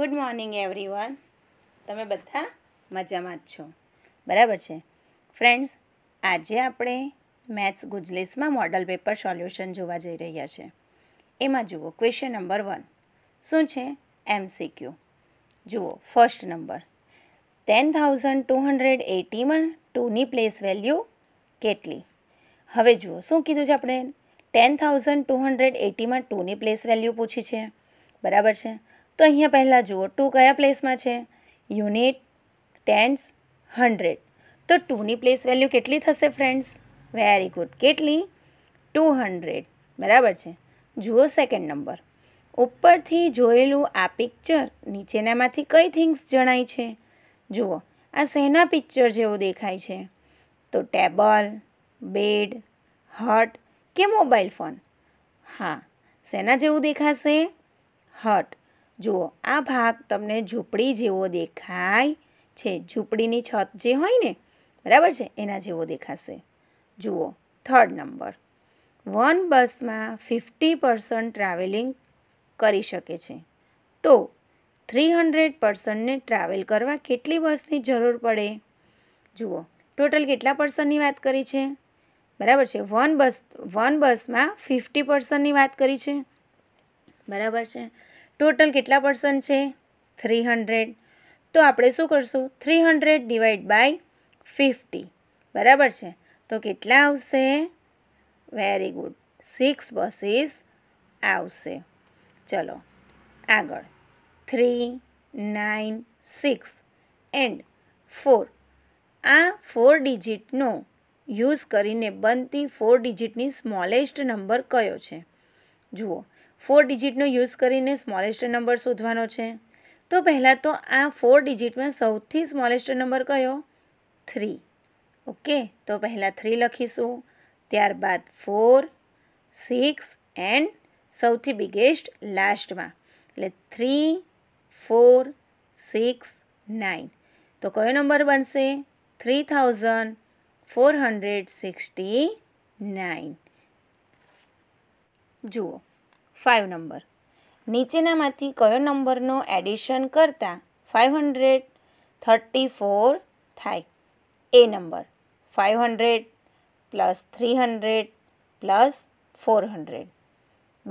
good morning everyone તમે બધા મજામાં જ છો બરાબર છે ફ્રેન્ડ્સ આજે આપણે મેથ્સ ગુજલેસમાં મોડલ પેપર સોલ્યુશન જોવા જઈ રહ્યા છે એમાં જુઓ ક્વેશ્ચન નંબર વન શું છે એમ એમસીક્યુ જુઓ first number ten thousand two hundred એટીમાં ટુની પ્લેસ વેલ્યુ કેટલી હવે જુઓ શું કીધું છે આપણે ટેન થાઉઝન્ડ ટુ હંડ્રેડ એટીમાં ટુની પ્લેસ વેલ્યુ પૂછી છે બરાબર છે તો અહીંયા પહેલાં જુઓ ટુ કયા પ્લેસમાં છે યુનિટ ટેન્સ હંડ્રેડ તો ટુની પ્લેસ વેલ્યુ કેટલી થશે ફ્રેન્ડ્સ વેરી ગુડ કેટલી ટુ હંડ્રેડ બરાબર છે જુઓ સેકન્ડ નંબર ઉપરથી જોયેલું આ પિક્ચર નીચેનામાંથી કઈ થિંગ્સ જણાય છે જુઓ આ શેના પિક્ચર જેવું દેખાય છે તો ટેબલ બેડ હટ કે મોબાઈલ ફોન હા શેના જેવું દેખાશે હટ જુઓ આ ભાગ તમને ઝૂંપડી જેવો દેખાય છે ઝૂંપડીની છત જે હોય ને બરાબર છે એના જેવો દેખાશે જુઓ થર્ડ નંબર વન બસમાં ફિફ્ટી પર્સન્ટ ટ્રાવેલિંગ કરી શકે છે તો થ્રી હંડ્રેડ પર્સનને ટ્રાવેલ કરવા કેટલી બસની જરૂર પડે જુઓ ટોટલ કેટલા પર્સનની વાત કરી છે બરાબર છે વન બસ વન બસમાં ફિફ્ટી પર્સનની વાત કરી છે બરાબર છે ટોટલ કેટલા પર્સન્ટ છે થ્રી હંડ્રેડ તો આપણે શું કરશું three hundred divide by fifty બરાબર છે તો કેટલા આવશે વેરી ગુડ સિક્સ બસીસ આવશે ચલો આગળ three nine six and four આ ફોર ડિજિટનો યુઝ કરીને બનતી ફોર ડિજિટની સ્મોલેસ્ટ નંબર કયો છે જુઓ ફોર ડિજિટનો યુઝ કરીને સ્મોલેસ્ટ નંબર શોધવાનો છે તો પહેલાં તો આ ફોર ડિજિટમાં સૌથી સ્મોલેસ્ટ નંબર કયો થ્રી ઓકે તો પહેલાં થ્રી લખીશું ત્યારબાદ ફોર સિક્સ એન્ડ સૌથી બિગેસ્ટ લાસ્ટમાં એટલે થ્રી ફોર સિક્સ નાઇન તો કયો નંબર બનશે three thousand four hundred sixty nine જુઓ ફાઇવ નંબર નીચેનામાંથી કયો નંબરનો એડિશન કરતાં ફાઇવ હંડ્રેડ થર્ટી ફોર થાય A number five hundred plus three hundred plus four hundred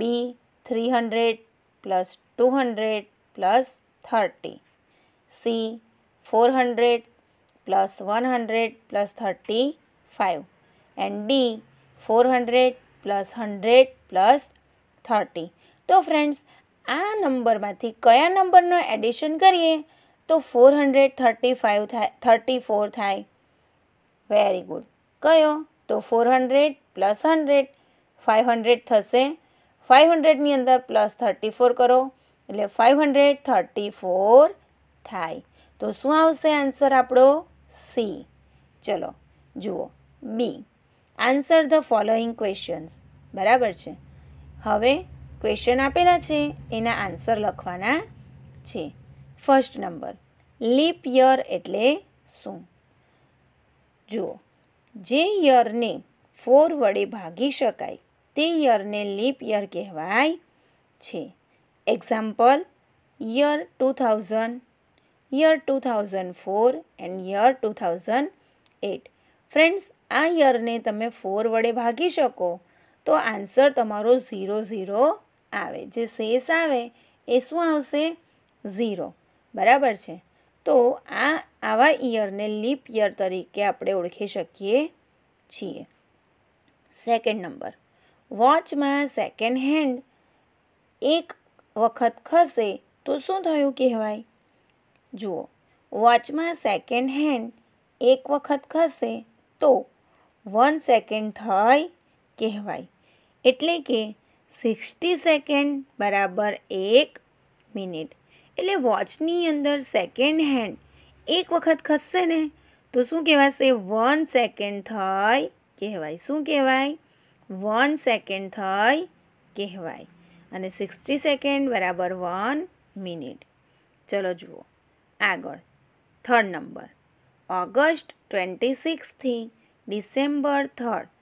B three hundred plus two hundred plus thirty C four hundred plus one hundred plus thirty five and D four hundred plus hundred plus thirty તો friends આ નંબરમાંથી કયા નંબરનો addition કરીએ તો four hundred thirty five થાય thirty four થાય very good કયો તો four hundred plus hundred five hundred થશે ફાઇવ હંડ્રેડની અંદર પ્લસ થર્ટી ફોર કરો એટલે ફાઇવ હંડ્રેડ થર્ટી ફોર થાય તો શું આવશે આન્સર આપણો સી ચલો જુઓ B answer the following questions બરાબર છે હવે ક્વેશ્ચન આપેલા છે એના આન્સર લખવાના છે ફર્સ્ટ નંબર લીપ યર એટલે શું જુઓ જે યરને ફોર વડે ભાગી શકાય તે યરને લીપ યર કહેવાય છે example year two thousand year two thousand four and year two thousand eight friends આ યરને તમે ફોર વડે ભાગી શકો તો આન્સર તમારો ઝીરો ઝીરો આવે જે શેષ આવે એ શું આવશે ઝીરો બરાબર છે તો આ આવા ઇયરને લીપ યર તરીકે આપણે ઓળખી શકીએ છીએ સેકન્ડ નંબર વોચમાં સેકન્ડ હેન્ડ એક વખત ખસે તો શું થયું કહેવાય જુઓ વોચમાં સેકન્ડ હેન્ડ એક વખત ખસે તો વન સેકન્ડ થઈ કહેવાય એટલે કે સિક્સટી સેકન્ડ બરાબર એક મિનિટ એટલે વોચની અંદર સેકન્ડ હેન્ડ એક વખત ખસશે ને તો શું કહેવાશે વન સેકન્ડ થઈ કહેવાય શું કહેવાય વન સેકન્ડ થઈ કહેવાય અને સિક્સટી સેકન્ડ બરાબર વન મિનિટ ચલો જુઓ આગળ થર્ડ નંબર ઓગસ્ટ ટ્વેન્ટી સિક્સથી ડિસેમ્બર થર્ડ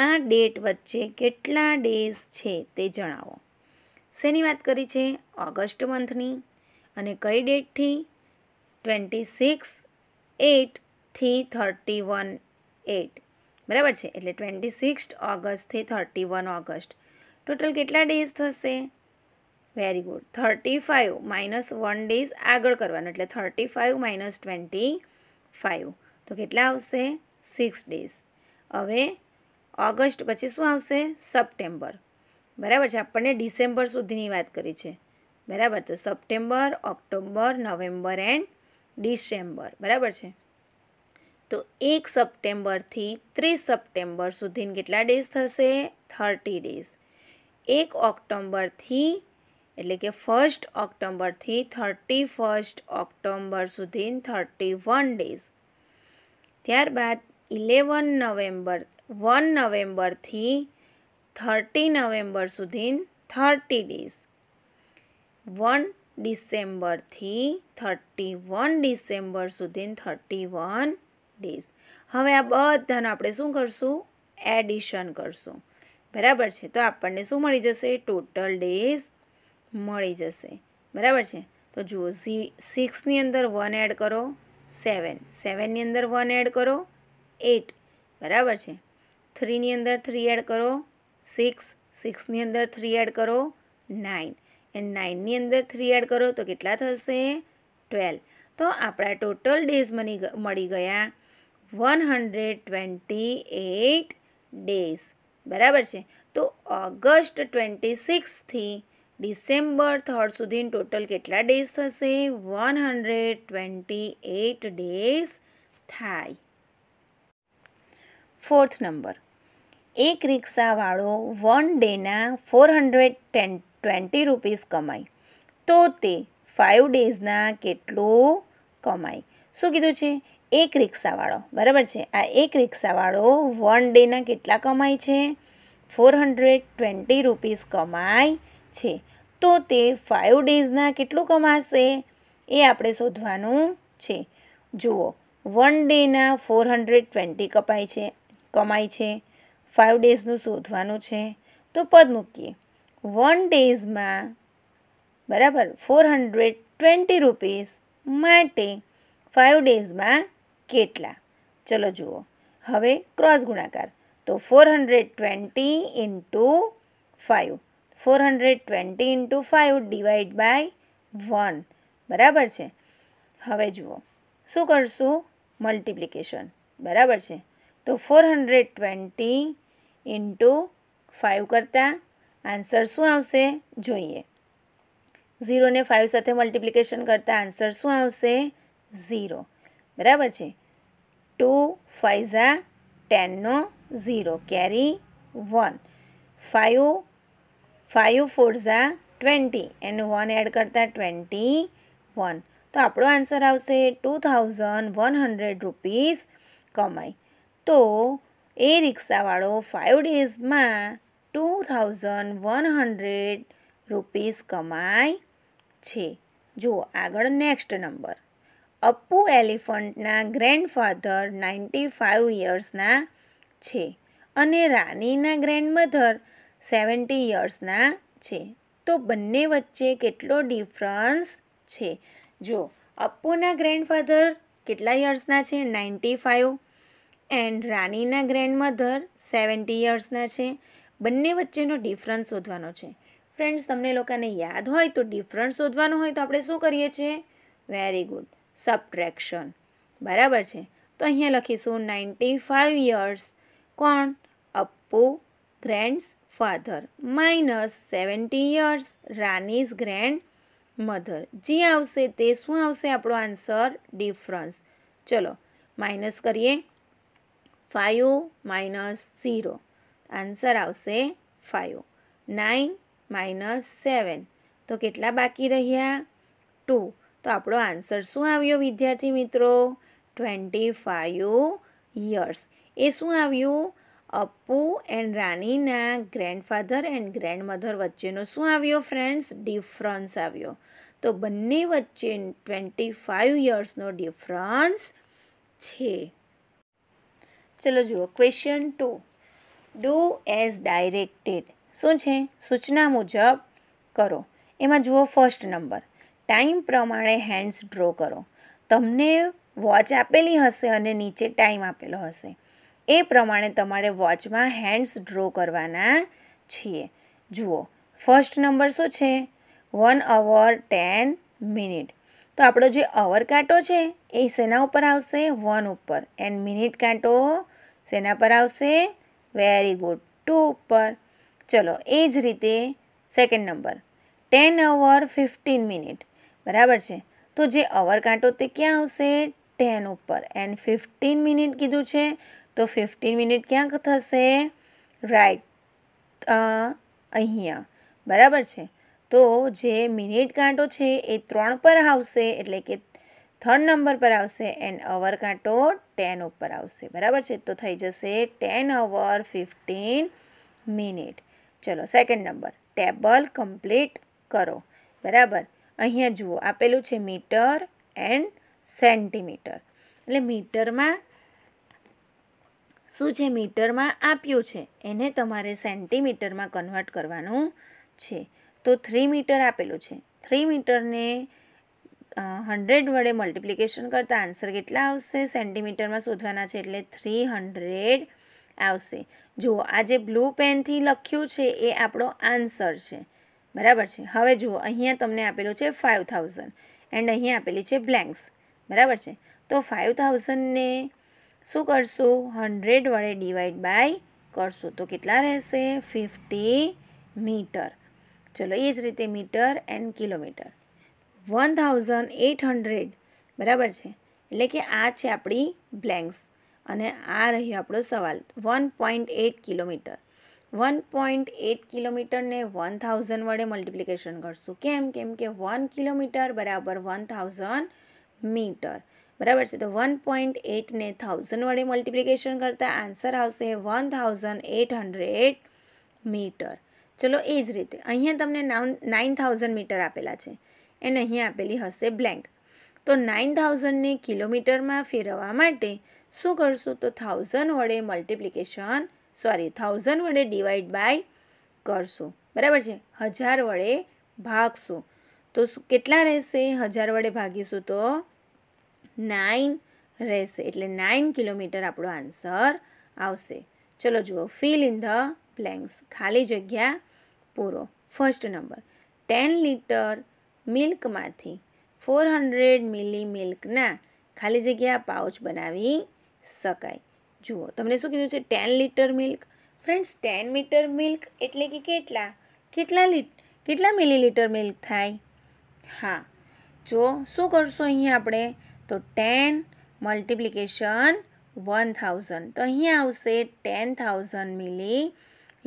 આ ડેટ વચ્ચે કેટલા ડેઝ છે તે જણાવો શેની વાત કરી છે ઓગસ્ટ મંથની અને કઈ ડેટથી ટ્વેન્ટી સિક્સ એટથી થર્ટી વન એટ બરાબર છે એટલે ટ્વેન્ટી સિક્સ ઓગસ્ટથી થર્ટી વન ઓગસ્ટ ટોટલ કેટલા ડેઝ થશે very good thirty five minus one days આગળ કરવાનું એટલે thirty five minus twenty five તો કેટલા આવશે સિક્સ ડેઝ હવે ઓગસ્ટ પછી શું આવશે સપ્ટેમ્બર બરાબર છે આપણને ડિસેમ્બર સુધીની વાત કરી છે બરાબર તો September October November and December બરાબર છે તો એક સપ્ટેમ્બરથી ત્રીસ સપ્ટેમ્બર સુધીની કેટલા ડેઝ થશે થર્ટી ડેઝ એક ઓક્ટોમ્બરથી એટલે કે ફર્સ્ટ ઓક્ટોબરથી થર્ટી ફર્સ્ટ ઓક્ટોમ્બર સુધી થર્ટી વન ડેઝ ત્યારબાદ ઇલેવન નવેમ્બર વન નવેમ્બરથી થર્ટી નવેમ્બર સુધી થર્ટી ડેઝ વન ડિસેમ્બરથી થર્ટી વન ડિસેમ્બર સુધી થર્ટી વન ડેઝ હવે આ બધાને આપણે શું કરશું એડિશન કરશું બરાબર છે તો આપણને શું મળી જશે ટોટલ ડેઝ મળી જશે બરાબર છે તો જુઓ સી સિક્સની અંદર વન એડ કરો સેવન સેવનની અંદર વન એડ કરો એટ બરાબર છે થ્રીની અંદર થ્રી એડ કરો સિક્સ સિક્સની અંદર થ્રી એડ કરો નાઇન એન્ડ નાઇનની અંદર થ્રી એડ કરો તો કેટલા થશે ટ્વેલ્વ તો આપણા ટોટલ ડેઝ મની મળી ગયા one hundred twenty eight days બરાબર છે તો ઓગસ્ટ ટ્વેન્ટી સિક્સથી ડિસેમ્બર થર્ડ સુધીની ટોટલ કેટલા ડેઝ થશે one hundred twenty eight days થાય ફોર્થ નંબર એક રિક્ષાવાળો વન ડેના four hundred ten twenty rupees કમાય તો તે ફાઇવ ડેઝના કેટલું કમાય શું કીધું છે એક રિક્ષાવાળો બરાબર છે આ એક રિક્ષાવાળો વન ડેના કેટલા કમાય છે ફોર હંડ્રેડ ટ્વેન્ટી રૂપીસ કમાય છે તો તે ફાઇવ ડેઝના કેટલું કમાશે એ આપણે શોધવાનું છે જુઓ વન ડેના ફોર હંડ્રેડ ટ્વેન્ટી કપાય છે કમાય છે ફાઇવ ડેઝનું શોધવાનું છે તો પદ મૂકીએ વન ડેઝમાં બરાબર ફોર હંડ્રેડ ટ્વેન્ટી રૂપીસ માટે ફાઇવ ડેઝમાં કેટલા ચલો જુઓ હવે ક્રોસ ગુણાકાર તો four hundred twenty into five four hundred twenty into five divide by one બરાબર છે હવે જુઓ શું કરશું મલ્ટિપ્લિકેશન બરાબર છે તો 420 * 5 કરતા આન્સર શું આવશે જોઈએ 0 ને 5 સાથે મલ્ટીપ્લિકેશન કરતા આન્સર શું આવશે 0 બરાબર છે 2 * 5 = 10 નો 0 કેરી 1 5 5 * 4 = 20 એનું 1 એડ કરતા 21 તો આપણો આન્સર આવશે ₹2100 કમાય તો એ રિક્ષાવાળો ફાઇવ ડેઝમાં two thousand one hundred rupees કમાય છે જુઓ આગળ નેક્સ્ટ નંબર અપ્પુ એલિફન્ટના ગ્રેન્ડફાધર નાઇન્ટી ફાઇવ યર્સના છે અને રાનીના ગ્રેન્ડમધર સેવન્ટી યર્સના છે તો બંને વચ્ચે કેટલો ડિફરન્સ છે જો અપ્પુના ગ્રેન્ડફાધર કેટલા યર્સના છે નાઇન્ટી ફાઇવ એન્ડ રાનીના ગ્રેન્ડ મધર સેવન્ટી યર્સના છે બંને વચ્ચેનો ડિફરન્સ શોધવાનો છે ફ્રેન્ડ્સ તમને લોકોને યાદ હોય તો ડિફરન્સ શોધવાનો હોય તો આપણે શું કરીએ છીએ વેરી ગુડ સબટ્રેક્શન બરાબર છે તો અહીંયા લખીશું નાઇન્ટી ફાઇવ યર્સ કોણ Appu grands father minus seventy years Rani's grandmother જે આવશે તે શું આવશે આપણો આન્સર ડિફરન્સ ચલો માઇનસ કરીએ ફાઇવ માઇનસ ઝીરો આન્સર આવશે ફાઇવ નાઇન માઇનસ સેવન તો કેટલા બાકી રહ્યા ટુ તો આપણો આન્સર શું આવ્યો વિદ્યાર્થી મિત્રો ટ્વેન્ટી ફાઇવ યર્સ એ શું આવ્યું અપ્પુ એન્ડ રાણીના ગ્રેન્ડફાધર એન્ડ ગ્રેન્ડમધર વચ્ચેનો શું આવ્યો ફ્રેન્ડ્સ ડિફરન્સ આવ્યો તો બંને વચ્ચે ટ્વેન્ટી ફાઇવ યર્સનો ડિફરન્સ છે ચલો જુઓ question to do as directed શું છે સૂચના મુજબ કરો એમાં જુઓ ફર્સ્ટ નંબર ટાઈમ પ્રમાણે હેન્ડ્સ ડ્રો કરો તમને વોચ આપેલી હશે અને નીચે ટાઈમ આપેલો હશે એ પ્રમાણે તમારે વોચમાં હેન્ડ્સ ડ્રો કરવાના છીએ જુઓ ફર્સ્ટ નંબર શું છે વન અવર ટેન મિનિટ તો આપણો જે અવર કાંટો છે એ શેના ઉપર આવશે વન ઉપર એન્ડ મિનિટ કાંટો શેના પર આવશે વેરી ગુડ ટુ ઉપર ચલો એ જ રીતે second number ten hour fifteen minute બરાબર છે તો જે અવર કાંટો તે ક્યાં આવશે ટેન ઉપર એન્ડ ફિફ્ટીન મિનિટ કીધું છે તો ફિફ્ટીન મિનિટ ક્યાંક થશે રાઈટ અહીંયા બરાબર છે તો જે મિનિટ કાંટો છે એ ત્રણ પર આવશે એટલે કે થર્ડ નંબર પર આવશે એન્ડ અવર કાંટો ટેન ઉપર આવશે બરાબર છે તો થઈ જશે ટેન અવર ફિફ્ટીન મિનિટ ચલો સેકન્ડ નંબર ટેબલ કમ્પ્લીટ કરો બરાબર અહીંયા જુઓ આપેલું છે મીટર એન્ડ સેન્ટીમીટર એટલે મીટરમાં શું છે મીટરમાં આપ્યું છે એને તમારે સેન્ટીમીટરમાં કન્વર્ટ કરવાનું છે તો થ્રી મીટર આપેલું છે થ્રી મીટરને હન્ડ્રેડ વડે મલ્ટિપ્લિકેશન કરતા આન્સર કેટલા આવશે સેન્ટીમીટરમાં શોધવાના છે એટલે થ્રી હન્ડ્રેડ આવશે જુઓ આ જે બ્લુ પેનથી લખ્યું છે એ આપણો આન્સર છે બરાબર છે હવે જુઓ અહીંયા તમને આપેલું છે ફાઇવ થાઉઝન્ડ એન્ડ અહીંયા આપેલી છે બ્લેન્ક્સ બરાબર છે તો ફાઇવ થાઉઝન્ડને શું કરશું હન્ડ્રેડ વડે ડિવાઈડ બાય કરશું તો કેટલા રહેશે ફિફ્ટી મીટર ચલો એ જ રીતે metre and kilometre one thousand eight hundred બરાબર છે એટલે કે આ છે આપણી બ્લેન્ક્સ અને આ રહ્યો આપણો સવાલ one point eight kilometre one point eight કિલોમીટરને વન થાઉઝન્ડ વડે મલ્ટિપ્લિકેશન કરશું કેમ કેમ કે વન કિલોમીટર બરાબર વન થાઉઝન્ડ મીટર બરાબર છે તો વન પોઈન્ટ એટને થાઉઝન્ડ વડે મલ્ટિપ્લિકેશન કરતાં આન્સર આવશે one thousand eight hundred metre ચલો એ જ રીતે અહીંયા તમને નાઉન નાઇન થાઉઝન્ડ મીટર આપેલા છે એને અહીં આપેલી હશે બ્લેન્ક તો નાઇન થાઉઝન્ડને કિલોમીટરમાં ફેરવવા માટે શું કરશું તો થાઉઝન્ડ વડે મલ્ટિપ્લિકેશન સોરી થાઉઝન્ડ વડે ડિવાઈડ બાય કરશું બરાબર છે હજાર વડે ભાગશું તો કેટલા રહેશે હજાર વડે ભાગીશું તો નાઇન રહેશે એટલે નાઇન કિલોમીટર આપણો આન્સર આવશે ચલો જુઓ ફિલ ઇન ધ બ્લેન્ક્સ ખાલી જગ્યા પૂરો ફર્સ્ટ નંબર ટેન લીટર મિલ્કમાંથી ફોર હંડ્રેડ મિલી મિલ્કના ખાલી જગ્યા પાઉચ બનાવી શકાય જુઓ તમને શું કીધું છે ten litre milk friends ten metre milk એટલે કે કેટલા કેટલા લીટ કેટલા મિલી મિલીલીટર મિલ્ક થાય હા જો શું કરશું અહીંયા આપણે તો ટેન મલ્ટિપ્લિકેશન વન થાઉઝન્ડ તો અહીંયા આવશે ટેન થાઉઝન્ડ મિલી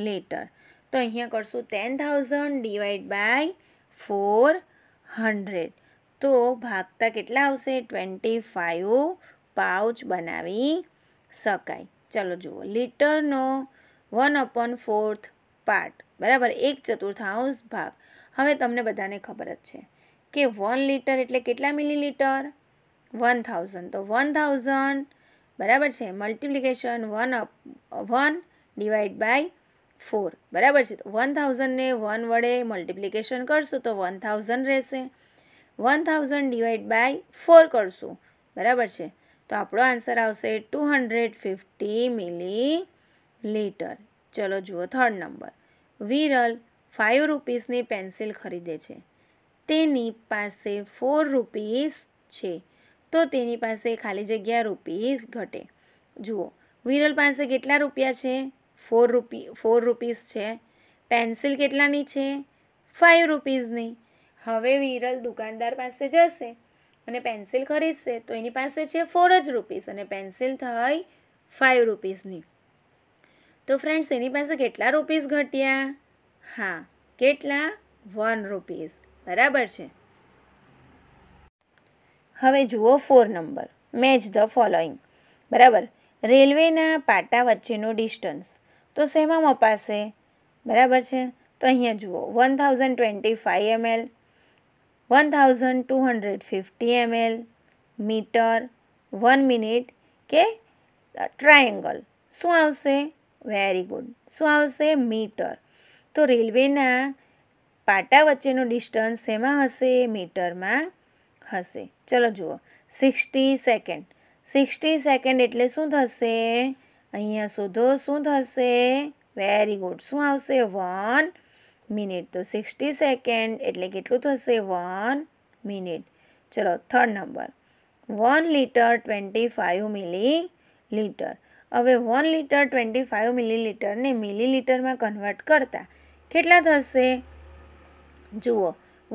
લીટર તો અહીંયા કરશું ten thousand divide by four hundred તો ભાગતા કેટલા આવશે ટ્વેન્ટી ફાઇવ પાઉચ બનાવી શકાય ચલો જુઓ લીટરનો વન અપોન ફોર્થ પાર્ટ બરાબર એક ચતુર્થાંશ ભાગ હવે તમને બધાને ખબર જ છે કે વન લીટર એટલે કેટલા મિલીલીટર વન થાઉઝન્ડ તો વન થાઉઝન્ડ બરાબર છે multiplication one up one divide by four બરાબર છે તો વન થાઉઝન્ડને વન વડે મલ્ટિપ્લિકેશન કરશું તો વન થાઉઝન્ડ રહેશે one thousand divide by four કરશું બરાબર છે તો આપણો આન્સર આવશે ટુ હંડ્રેડ ફિફ્ટી મિલી લીટર ચલો જુઓ થર્ડ નંબર વિરલ ફાઇવ રૂપીસની પેન્સિલ ખરીદે છે તેની પાસે ફોર રૂપીસ છે તો તેની પાસે ખાલી જગ્યા રૂપીસ ઘટે જુઓ વિરલ પાસે કેટલા રૂપિયા છે ફોર રૂપી ફોર રૂપીઝ છે પેન્સિલ કેટલાની છે ફાઇવ રૂપીઝની હવે વિરલ દુકાનદાર પાસે જશે અને પેન્સિલ ખરીદશે તો એની પાસે છે ફોર જ રૂપીસ અને પેન્સિલ થઈ ફાઇવ રૂપીસની તો ફ્રેન્ડ્સ એની પાસે કેટલા રૂપીસ ઘટ્યા હા કેટલા વન રૂપીસ બરાબર છે હવે જુઓ four number match the following બરાબર રેલવેના પાટા વચ્ચેનો ડિસ્ટન્સ તો શેમાં મપાશે બરાબર છે તો અહીંયા જુઓ one thousand twenty five ML one thousand two hundred fifty ML metre one minute કે ટ્રાયેંગલ શું આવશે વેરી ગુડ શું આવશે મીટર તો રેલવેના પાટા વચ્ચેનો ડિસ્ટન્સ શેમાં હશે મીટરમાં હશે ચલો જુઓ સિક્સટી સેકન્ડ સિક્સટી સેકન્ડ એટલે શું થશે અહીંયા શોધો શું થશે વેરી ગુડ શું આવશે વન મિનિટ તો સિક્સટી સેકન્ડ એટલે કેટલું થશે વન મિનિટ ચલો third number one litre twenty five millilitre હવે વન લીટર ટ્વેન્ટી ફાઇવ મિલી લીટરને મિલી લીટરમાં કન્વર્ટ કરતા કેટલા થશે જુઓ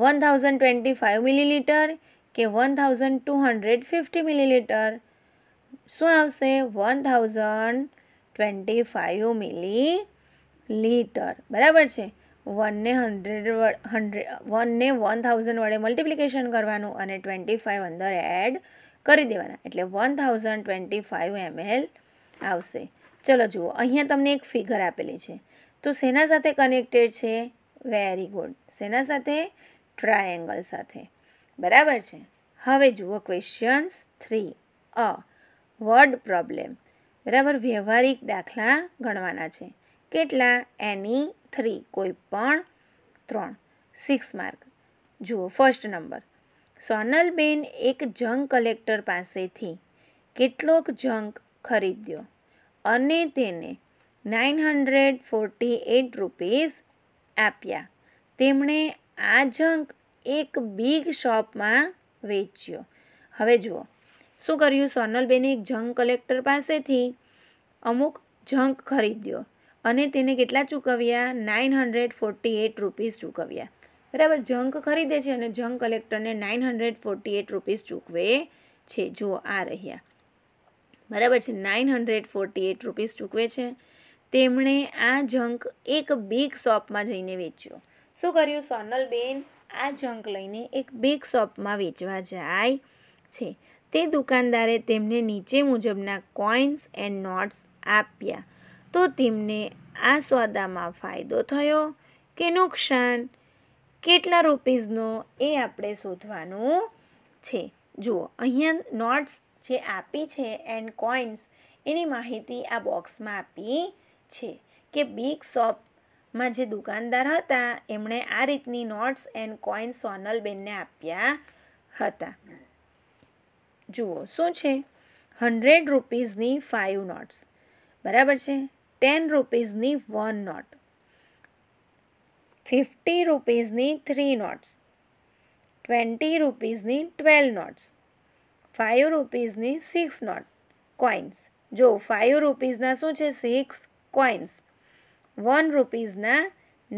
one thousand twenty five millilitre કે one thousand two hundred fifty millilitre શું આવશે one thousand twenty five millilitre બરાબર છે વનને હન્ડ્રેડ હન્ડ્રેડ વનને વન થાઉઝન્ડ વડે મલ્ટિપ્લિકેશન કરવાનું અને ટ્વેન્ટી ફાઇવ અંદર એડ કરી દેવાના એટલે one thousand twenty five ML આવશે ચલો જુઓ અહીંયા તમને એક ફિગર આપેલી છે તો શેના સાથે કનેક્ટેડ છે વેરી ગુડ શેના સાથે ટ્રાયેંગલ સાથે બરાબર છે હવે જુઓ questions three a word problem બરાબર વ્યવહારિક દાખલા ગણવાના છે કેટલા એની થ્રી કોઈ પણ ત્રણ સિક્સ માર્ક જુઓ ફર્સ્ટ નંબર સોનલબેન એક જંક કલેક્ટર પાસેથી કેટલોક જંક ખરીદ્યો અને તેને nine hundred forty eight rupees આપ્યા તેમણે આ જંક એક બિગ શોપમાં વેચ્યો હવે જુઓ શું કર્યું સોનલબેને એક જંક કલેક્ટર પાસેથી અમુક જંક ખરીદ્યો અને તેને કેટલા ચૂકવ્યા nine hundred forty eight rupees ચૂકવ્યા બરાબર જંક ખરીદે છે અને જંક કલેક્ટરને nine hundred forty eight rupees ચૂકવે છે જુઓ આ રહ્યા બરાબર છે nine hundred forty eight rupees ચૂકવે છે તેમણે આ જંક એક બિગ શોપમાં જઈને વેચ્યો શું કર્યું સોનલબેન આ જંક લઈને એક બિગ શોપમાં વેચવા જાય છે તે દુકાનદારે તેમને નીચે મુજબના કોઇન્સ એન્ડ નોટ્સ આપ્યા તો તેમને આ સોદામાં ફાયદો થયો કે નુકસાન કેટલા રૂપીઝનો એ આપણે શોધવાનું છે જુઓ અહીંયા નોટ્સ જે આપી છે એન્ડ કોઇન્સ એની માહિતી આ બોક્સમાં આપી છે કે બિગ શોપમાં જે દુકાનદાર હતા એમણે આ રીતની નોટ્સ એન્ડ કોઇન્સ સોનલબેનને આપ્યા હતા જુઓ શું છે ₹100 ની 5 નોટ્સ બરાબર છે ₹10 ની 1 નોટ ₹50 ની 3 નોટ્સ ₹20 ની 12 નોટ્સ ₹5 ની 6 નોટ কয়ન્સ જો ₹5 ના શું છે 6 কয়ન્સ ₹1 ના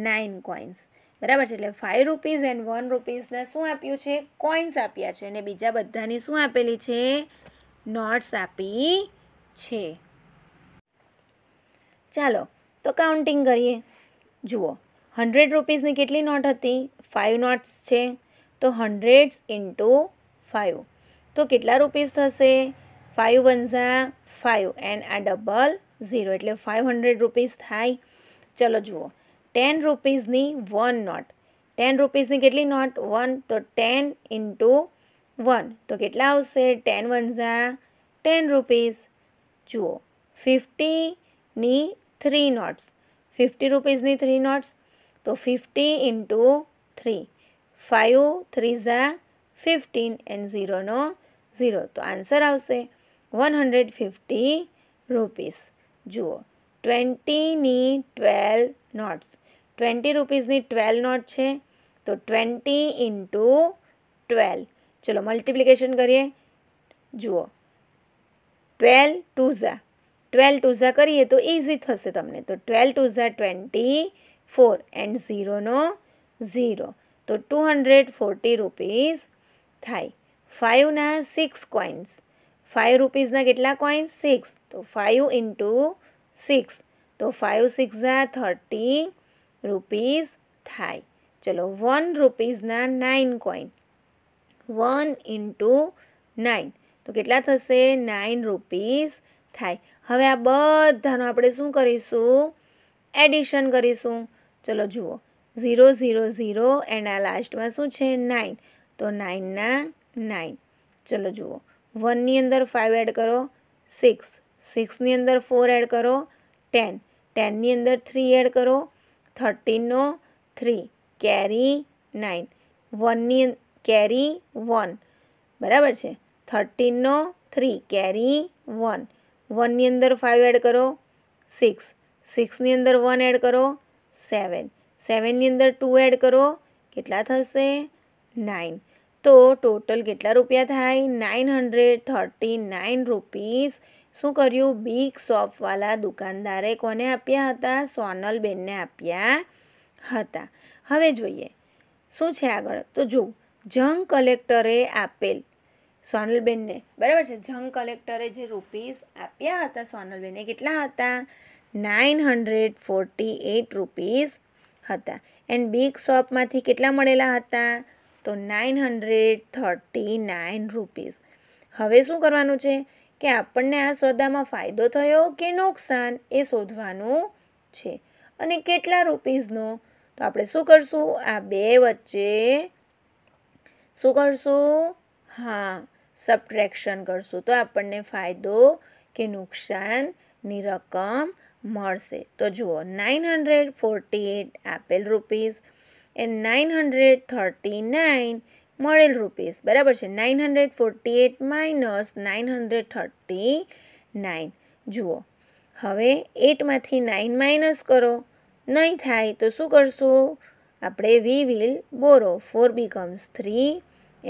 9 কয়ન્સ બરાબર છે એટલે ફાઇવ રૂપીઝ એન્ડ વન રૂપીઝને શું આપ્યું છે કોઇન્સ આપ્યા છે અને બીજા બધાની શું આપેલી છે નોટ્સ આપી છે ચાલો તો કાઉન્ટિંગ કરીએ જુઓ હંડ્રેડ રૂપીઝની કેટલી નોટ હતી ફાઇવ નોટ્સ છે તો હંડ્રેડ્સ ઇન્ટુ ફાઇવ તો કેટલા રૂપીઝ થશે ફાઇવ વનઝા ઝા ફાઇવ એન્ડ આ ડબલ ઝીરો એટલે ફાઇવ હંડ્રેડ રૂપીઝ થાય ચલો જુઓ टेन रूपीजनी वन नॉट टेन रूपीजनी के नॉट वन तो टेन इंटू वन तो के टेन वन झा टेन रूपीज जुओ फिफ्टी थ्री नॉट्स फिफ्टी रूपीजनी थ्री नॉट्स तो fifty into three five three झा फिफ्टीन एंड झीरो नो झीरो तो answer one hundred fifty rupees जुओ ट्वेंटी नी ट्वेल्व नॉट्स 20 रुपईस ने 12 नोट छे तो 20 * 12 चलो मल्टीप्लिकेशन करिए જુઓ 12 2 12 2 કરીએ તો ઈઝી થશે તમને તો 12 2 24 એન્ડ 0 નો 0 તો 240 રૂપિયા થાય 5 ના 6 कॉइंस 5 રૂપિયા ના કેટલા कॉइंस 6 તો 5 * 6 તો 5 6 30 રૂપીસ થાય ચલો 1 રૂપિયા ના 9 કોઈન 1 * 9 તો કેટલા થશે 9 રૂપિયા થાય હવે આ બધાનો આપણે શું કરીશું એડિશન કરીશું ચલો જુઓ 0 0 0 એના લાસ્ટમાં શું છે 9 તો 9 ના 9 ચલો જુઓ 1 ની અંદર 5 એડ કરો 6 6 ની અંદર 4 એડ કરો 10 10 ની અંદર 3 એડ કરો થર્ટીનનો થ્રી કેરી નાઇન વનની કેરી વન બરાબર છે થર્ટીનનો થ્રી કેરી વન વનની અંદર ફાઇવ એડ કરો સિક્સ સિક્સની અંદર વન એડ કરો સેવન સેવનની અંદર ટુ એડ કરો કેટલા થશે નાઇન તો ટોટલ કેટલા રૂપિયા થાય nine hundred thirty nine rupees શું કર્યું બિગ શોપવાળા દુકાનદારે કોને આપ્યા હતા સોનલબેનને આપ્યા હતા હવે જોઈએ શું છે આગળ તો જો જંગ કલેક્ટરે આપેલ સોનલબેનને બરાબર છે જંગ કલેક્ટરે જે રૂપીસ આપ્યા હતા સોનલબેનને કેટલા હતા nine hundred forty eight rupees હતા એન્ડ બિગ શોપમાંથી કેટલા મળેલા હતા તો nine hundred thirty nine rupees હવે શું કરવાનું છે કે આપણને આ સોદામાં ફાયદો થયો કે નુકસાન એ શોધવાનું છે અને કેટલા રૂપીઝનો તો આપણે શું કરશું આ બે વચ્ચે શું કરશું હા સબટ્રેક્શન કરશું તો આપણને ફાયદો કે નુકસાનની રકમ મળશે તો જુઓ નાઇન હંડ્રેડ ફોર્ટી એટ આપેલ rupees and nine hundred thirty nine મળેલ રૂપીસ બરાબર છે nine hundred forty eight minus nine hundred thirty nine જુઓ હવે એટમાંથી નાઇન માઇનસ કરો નહીં થાય તો શું કરશું આપણે we will borrow four becomes three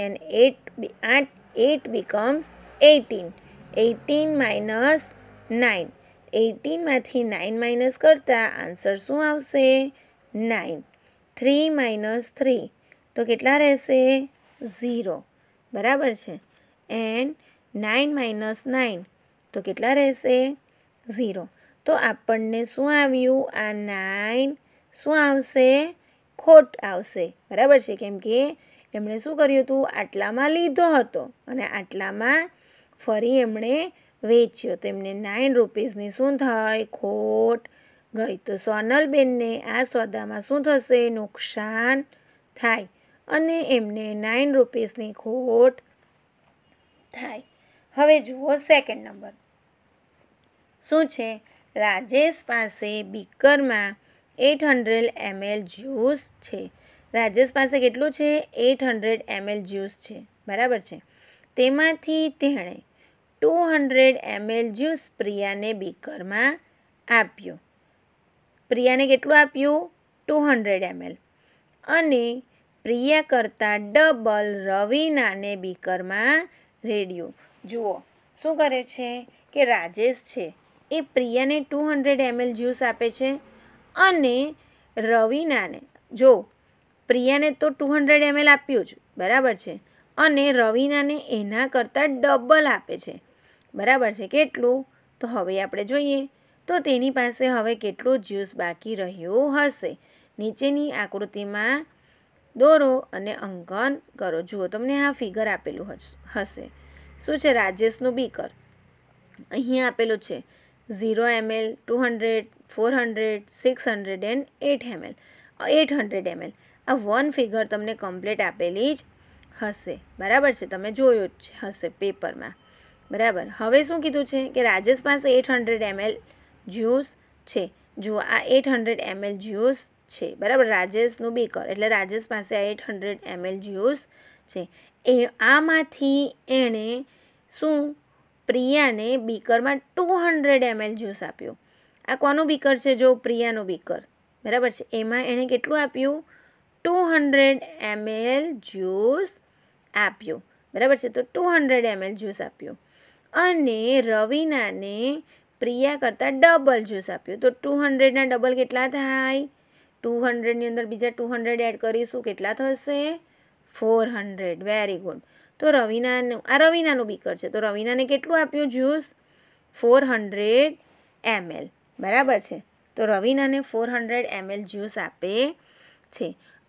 and eight આઠ eight becomes eighteen eighteen minus nine એટીનમાંથી નાઇન માઇનસ કરતાં આન્સર શું આવશે નાઇન થ્રી માઇનસ થ્રી તો કેટલા રહેશે ઝીરો બરાબર છે એન્ડ નાઇન માઇનસ નાઇન તો કેટલા રહેશે ઝીરો તો આપણને શું આવ્યું આ નાઇન શું આવશે ખોટ આવશે બરાબર છે કેમ કે એમણે શું કર્યું હતું આટલામાં લીધો હતો અને આટલામાં ફરી એમણે વેચ્યો તો એમને નાઇન રૂપીસની શું થાય ખોટ ગઈ તો સોનલબેનને આ સોદામાં શું થશે નુકસાન થાય અને એમને નાઇન રૂપીસની ખોટ થાય હવે જુઓ સેકન્ડ નંબર શું છે રાજેશ પાસે બીકરમાં એટ હંડ્રેડ એમએલ જ્યુસ છે રાજેશ પાસે કેટલું છે એટ હંડ્રેડ એમએલ જ્યુસ છે બરાબર છે તેમાંથી તેણે ટુ હંડ્રેડ એમએલ જ્યુસ પ્રિયાને બીકરમાં આપ્યું પ્રિયાને કેટલું આપ્યું ટુ હંડ્રેડ એમએલ અને પ્રિયા કરતાં ડબલ રવિનાને બીકરમાં રેડ્યું જુઓ શું કરે છે કે રાજેશ છે એ પ્રિયાને ટુ હંડ્રેડ એમએલ જ્યુસ આપે છે અને રવિનાને જો પ્રિયાને તો ટુ હંડ્રેડ એમએલ આપ્યું જ બરાબર છે અને રવિનાને એના કરતાં ડબલ આપે છે બરાબર છે કેટલું તો હવે આપણે જોઈએ તો તેની પાસે હવે કેટલું જ્યુસ બાકી રહ્યું હશે નીચેની આકૃતિમાં દોરો અને અંકન કરો જુઓ તમને આ ફિગર આપેલું હશે શું છે રાજેશનું બીકર અહીં આપેલું છે zero ml two hundred four hundred six hundred and eight ml eight hundred ml આ વન ફિગર તમને કમ્પ્લીટ આપેલી જ હશે બરાબર છે તમે જોયું જ હશે પેપરમાં બરાબર હવે શું કીધું છે કે રાજેશ પાસે એટ હંડ્રેડ એમએલ જ્યુસ છે જુઓ આ એટ હંડ્રેડ એમએલ જ્યુસ છે બરાબર રાજેશનું બીકર એટલે રાજેશ પાસે એટ હંડ્રેડ એમએલ જ્યુસ છે એ આમાંથી એણે શું પ્રિયાને બીકરમાં ટુ હંડ્રેડ એમએલ જ્યુસ આપ્યું આ કોનું બીકર છે જો પ્રિયાનું બીકર બરાબર છે એમાં એણે કેટલું આપ્યું ટુ હંડ્રેડ એમએલ જ્યુસ આપ્યું બરાબર છે તો ટુ હંડ્રેડ એમએલ જ્યુસ આપ્યું અને રવિનાને પ્રિયા કરતાં ડબલ જ્યુસ આપ્યું તો ટુ હંડ્રેડના ડબલ કેટલા થાય ટુ હંડ્રેડની અંદર બીજા ટુ હંડ્રેડ એડ કરીશું કેટલા થશે ફોર હંડ્રેડ વેરી ગુડ તો રવિનાનું આ રવિનાનું બીકર છે તો રવિનાને કેટલું આપ્યું જ્યુસ ફોર હંડ્રેડ એમએલ બરાબર છે તો રવિનાને ફોર હંડ્રેડ એમએલ જ્યુસ આપે છે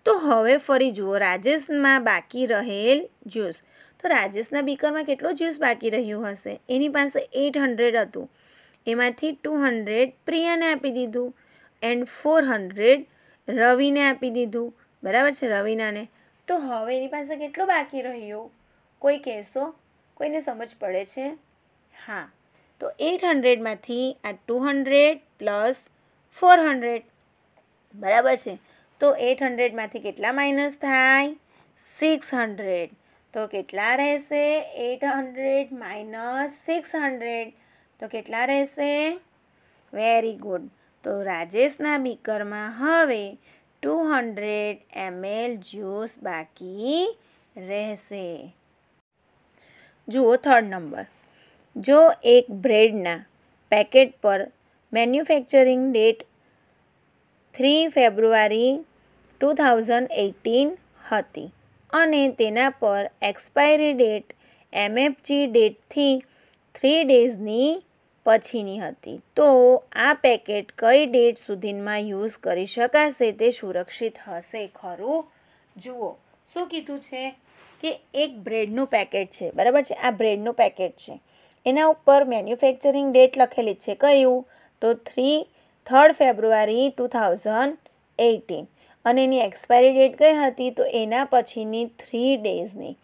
તો હવે ફરી જુઓ રાજેશમાં બાકી રહેલ જ્યુસ તો રાજેશના બીકરમાં કેટલો જ્યુસ બાકી રહ્યું હશે એની પાસે એટ હંડ્રેડ હતું એમાંથી ટુ હંડ્રેડ પ્રિયાને આપી દીધું એન્ડ ફોર હંડ્રેડ રવિને આપી દીધું બરાબર છે રવિનાને તો હવે એની પાસે કેટલું બાકી રહ્યું કોઈ કહેશો કોઈને સમજ પડે છે હા તો એટ હંડ્રેડમાંથી આ two hundred plus four hundred બરાબર છે તો એટ હંડ્રેડમાંથી કેટલા માઇનસ થાય સિક્સ હંડ્રેડ તો કેટલા રહેશે eight hundred minus six hundred તો કેટલા રહેશે વેરી ગુડ તો રાજેશના બીકરમાં હવે ટુ હંડ્રેડ એમએલ જ્યુસ બાકી રહેશે જુઓ થર્ડ નંબર જો એક બ્રેડના પેકેટ પર manufacturing date three February two thousand eighteen હતી અને તેના પર એક્સપાયરી ડેટ એમએફજી ડેટથી થ્રી ડેઝની પછીની હતી તો આ પેકેટ કઈ ડેટ સુધીમાં યુઝ કરી શકાશે તે સુરક્ષિત હશે ખરું જુઓ શું કીધું છે કે એક બ્રેડનું પેકેટ છે બરાબર છે આ બ્રેડનું પેકેટ છે એના ઉપર મેન્યુફેક્ચરિંગ ડેટ લખેલી છે કયું તો three third February two thousand eighteen અને એની એક્સપાયરી ડેટ કઈ હતી તો એના પછીની થ્રી ડેઝની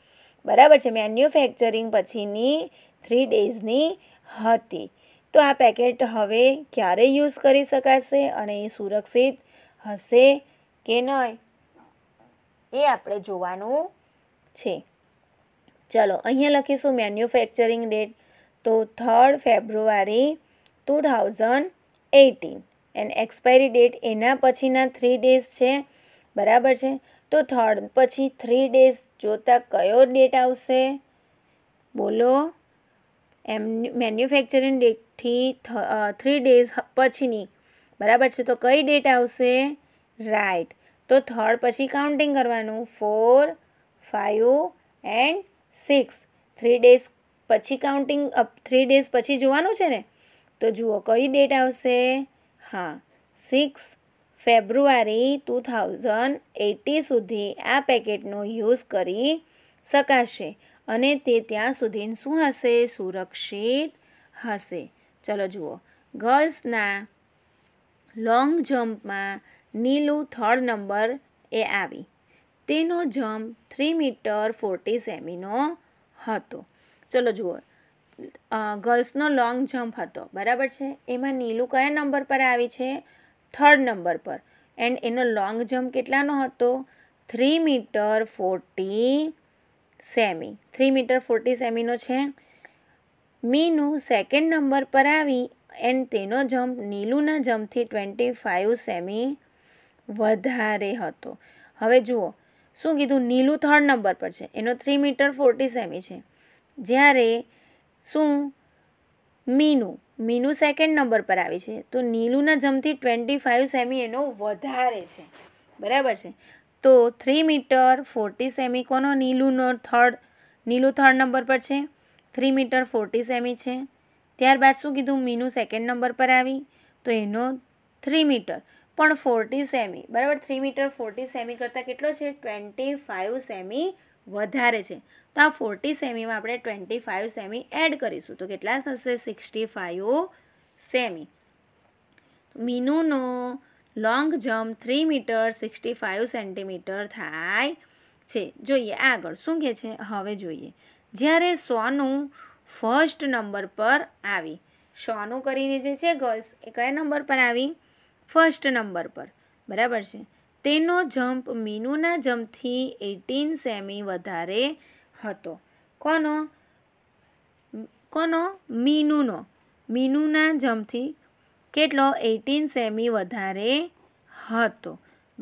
બરાબર છે મેન્યુફેક્ચરિંગ પછીની થ્રી ડેઝની હતી તો આ પેકેટ હવે ક્યારે યુઝ કરી શકાશે અને એ સુરક્ષિત હશે કે નહીં એ આપણે જોવાનું છે ચાલો અહીંયા લખીશું મેન્યુફેક્ચરિંગ ડેટ તો third February two thousand eighteen and expiry date એના પછીના થ્રી ડેઝ છે બરાબર છે તો થર્ડ પછી થ્રી ડેઝ જોતાં કયો ડેટ આવશે બોલો એમ મેન્યુફેક્ચરિંગ ડેટ થી થ્રી ડેઝ પછીની બરાબર છે તો કઈ ડેટ આવશે રાઈટ તો થર્ડ પછી કાઉન્ટિંગ કરવાનું four five and six three days પછી કાઉન્ટિંગ થ્રી ડેઝ પછી જોવાનું છે ને તો જુઓ કઈ ડેટ આવશે હા six February two thousand eighty સુધી આ પેકેટનો યુઝ કરી શકાશે અને તે ત્યાં સુધી શું હશે સુરક્ષિત હશે ચલો જુઓ ગર્લ્સના લોંગ જમ્પમાં નીલું થર્ડ નંબર એ આવી તેનો જમ્પ થ્રી મીટર ફોર્ટી સેમીનો હતો ચલો જુઓ ગર્લ્સનો લોંગ જમ્પ હતો બરાબર છે એમાં નીલુ કયા નંબર પર આવી છે થર્ડ નંબર પર એન્ડ એનો લોંગ જમ્પ કેટલાનો હતો three meter forty cm three meter forty સેમીનો છે મીનુ સેકન્ડ નંબર પર આવી એન્ડ તેનો જમ્પ નીલુના જમ્પથી ટ્વેન્ટી ફાઇવ સેમી વધારે હતો હવે જુઓ શું કીધું નીલુ થર્ડ નંબર પર છે એનો થ્રી મીટર ફોર્ટી સેમી છે જ્યારે શું મીનુ મીનુ સેકન્ડ નંબર પર આવી છે તો નીલુના જમથી ટ્વેન્ટી ફાઇવ સેમી એનો વધારે છે બરાબર છે તો થ્રી મીટર ફોર્ટી સેમી કોનો નીલુનો થર્ડ નીલુ થર્ડ નંબર પર છે થ્રી મીટર ફોર્ટી સેમી છે ત્યારબાદ શું કીધું મીનું સેકન્ડ નંબર પર આવી તો એનો થ્રી મીટર પણ ફોર્ટી સેમી બરાબર થ્રી મીટર ફોર્ટી સેમી કરતાં કેટલો છે ટ્વેન્ટી ફાઇવ સેમી વધારે છે તો આ ફોર્ટી સેમીમાં આપણે ટ્વેન્ટી ફાઇવ સેમી એડ કરીશું તો કેટલા થશે સિક્સટી ફાઇવ સેમી મીનુનો long jump three meter sixty five centimeter થાય છે જોઈએ આગળ શું કહે છે હવે જોઈએ જ્યારે સોનું ફર્સ્ટ નંબર પર આવી સોનું કરીને જે છે ગર્લ્સ એ કયા નંબર પર આવી ફર્સ્ટ નંબર પર બરાબર છે તેનો જમ્પ મીનુના જમ્પથી એટીન સેમી વધારે હતો કોનો કોનો મીનુનો મીનુના જમ્પથી કેટલો એટીન સેમી વધારે હતો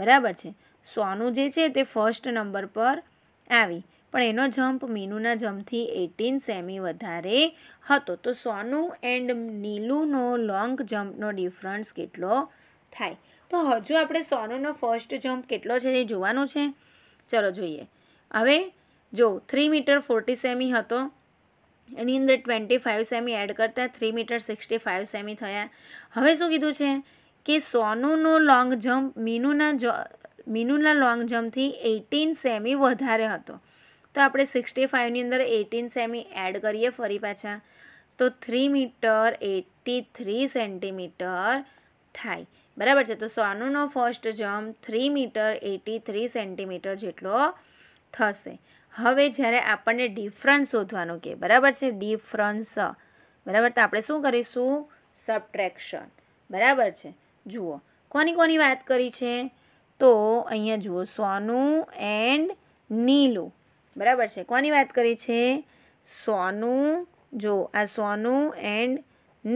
બરાબર છે સોનું જે છે તે ફર્સ્ટ નંબર પર આવી પણ એનો જમ્પ મીનુના જમ્પથી એટીન સેમી વધારે હતો તો સોનું એન્ડ નીલુનો લોંગ જમ્પનો ડિફરન્સ કેટલો થાય તો હજુ આપણે સોનુનો ફર્સ્ટ જમ્પ કેટલો છે એ જોવાનું છે ચલો જોઈએ હવે જો થ્રી મીટર ફોર્ટી સેમી હતો એની અંદર ટ્વેન્ટી ફાઇવ સેમી એડ કરતાં three meter sixty five cm થયા હવે શું કીધું છે કે સોનુનો લોંગ જમ્પ મીનુના જ મીનુના લોંગ જમ્પથી એટીન સેમી વધારે હતો તો આપણે સિક્સટી ફાઇવની અંદર એટીન સેમી એડ કરીએ ફરી પાછા તો three meter eighty three centimeter થાય બરાબર છે તો સોનુનો first jump three meter eighty three centimeter જેટલો થશે હવે જ્યારે આપણને ડિફરન્સ શોધવાનું કે બરાબર છે ડિફરન્સ બરાબર તો આપણે શું કરીશું સબટ્રેક્શન બરાબર છે જુઓ કોની કોની વાત કરી છે તો અહીંયા જુઓ સોનું એન્ડ નીલું બરાબર છે કોની વાત કરી છે સોનું જો આ સોનું એન્ડ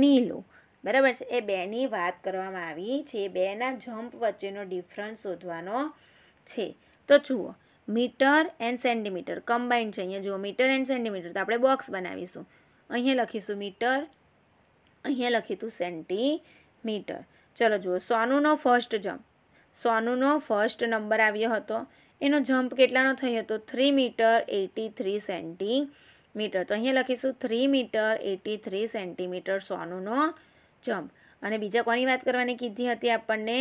નીલું બરાબર છે એ બેની વાત કરવામાં આવી છે બેના જમ્પ વચ્ચેનો ડિફરન્સ શોધવાનો છે તો જુઓ મીટર એન્ડ સેન્ટીમીટર કમ્બાઈન્ડ છે અહીંયા જુઓ મીટર એન્ડ સેન્ટીમીટર તો આપણે બોક્સ બનાવીશું અહીંયા લખીશું મીટર અહીંયા લખીતું સેન્ટીમીટર ચલો જુઓ સોનુંનો ફર્સ્ટ જમ્પ સોનુંનો ફર્સ્ટ નંબર આવ્યો હતો એનો જમ્પ કેટલાનો થયો હતો three meter eighty three centimeter તો અહીંયા લખીશું three meter eighty three centimeter સોનુંનો જમ્પ અને બીજા કોની વાત કરવાની કીધી હતી આપણને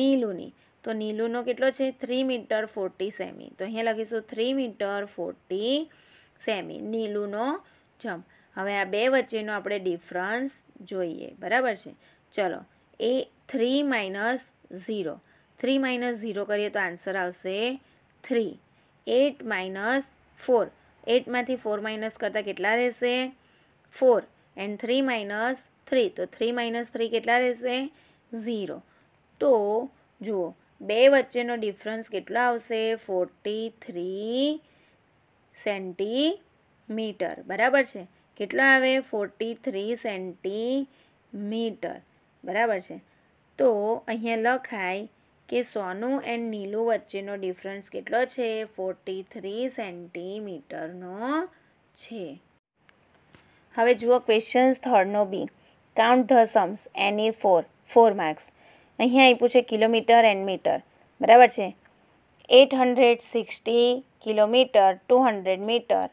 નીલુની તો નીલુનો કેટલો છે થ્રી મીટર ફોર્ટી સેમી તો અહીંયા લખીશું થ્રી મીટર ફોર્ટી સેમી નીલુનો જમ્પ હવે આ બે વચ્ચેનો આપણે ડિફરન્સ જોઈએ બરાબર છે ચલો એ three minus zero three minus zero કરીએ તો આન્સર આવશે થ્રી એટ માઇનસ ફોર એટમાંથી ફોર માઇનસ કરતાં કેટલા રહેશે four and three minus three તો થ્રી માઇનસ થ્રી કેટલા રહેશે ઝીરો તો જુઓ બે વચ્ચેનો ડિફરન્સ કેટલો આવશે ફોર્ટી થ્રી સેન્ટીમીટર બરાબર છે કેટલો આવે ફોર્ટી થ્રી સેન્ટીમીટર બરાબર છે તો અહીંયા લખાય કે સોનું એન્ડ નીલું વચ્ચેનો ડિફરન્સ કેટલો છે ફોર્ટી થ્રી સેન્ટીમીટરનો છે હવે જુઓ ક્વેશ્ચન થર્ડનો B count the sums any four four marks અહીંયા આપ્યું છે કિલોમીટર એન્ડ મીટર બરાબર છે eight hundred sixty kilometer two hundred meter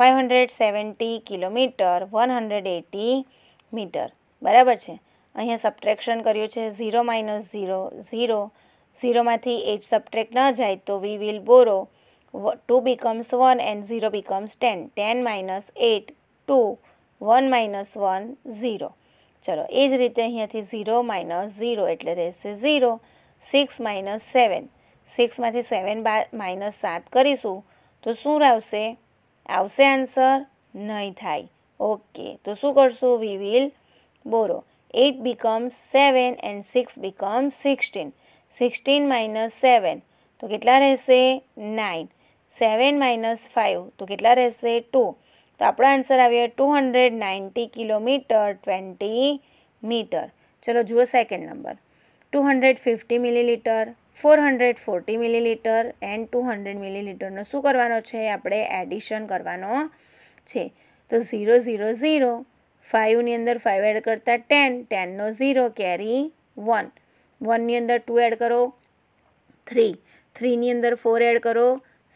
five hundred seventy kilometer one hundred eighty meter બરાબર છે અહીંયા સબટ્રેક્શન કર્યું છે ઝીરો માઇનસ ઝીરો ઝીરો ઝીરોમાંથી એટ સબટ્રેક્ટ ન જાય તો we will borrow two becomes one and zero becomes ten ten minus eight two one minus one zero ચલો એ જ રીતે અહીંયાથી ઝીરો માઇનસ ઝીરો એટલે રહેશે ઝીરો સિક્સ માઇનસ સેવન સિક્સમાંથી સેવન બા માઇનસ સાત કરીશું તો શું આવશે આવશે આન્સર નહીં થાય ઓકે તો શું કરશું we will borrow eight becomes seven and six becomes sixteen sixteen minus seven તો કેટલા રહેશે નાઇન સેવન માઇનસ ફાઇવ તો કેટલા રહેશે ટુ તો આપણો આન્સર આવ્યો two hundred ninety kilometer twenty meter ચલો જુઓ second number two hundred fifty milliliter four hundred forty milliliter and two hundred મિલીલીટરનો શું કરવાનો છે આપણે એડિશન કરવાનો છે તો ઝીરો ઝીરો ઝીરો ફાઇવની અંદર ફાઇવ એડ કરતાં ટેન ટેનનો ઝીરો કેરી વન વનની અંદર ટુ એડ કરો થ્રી થ્રીની અંદર ફોર એડ કરો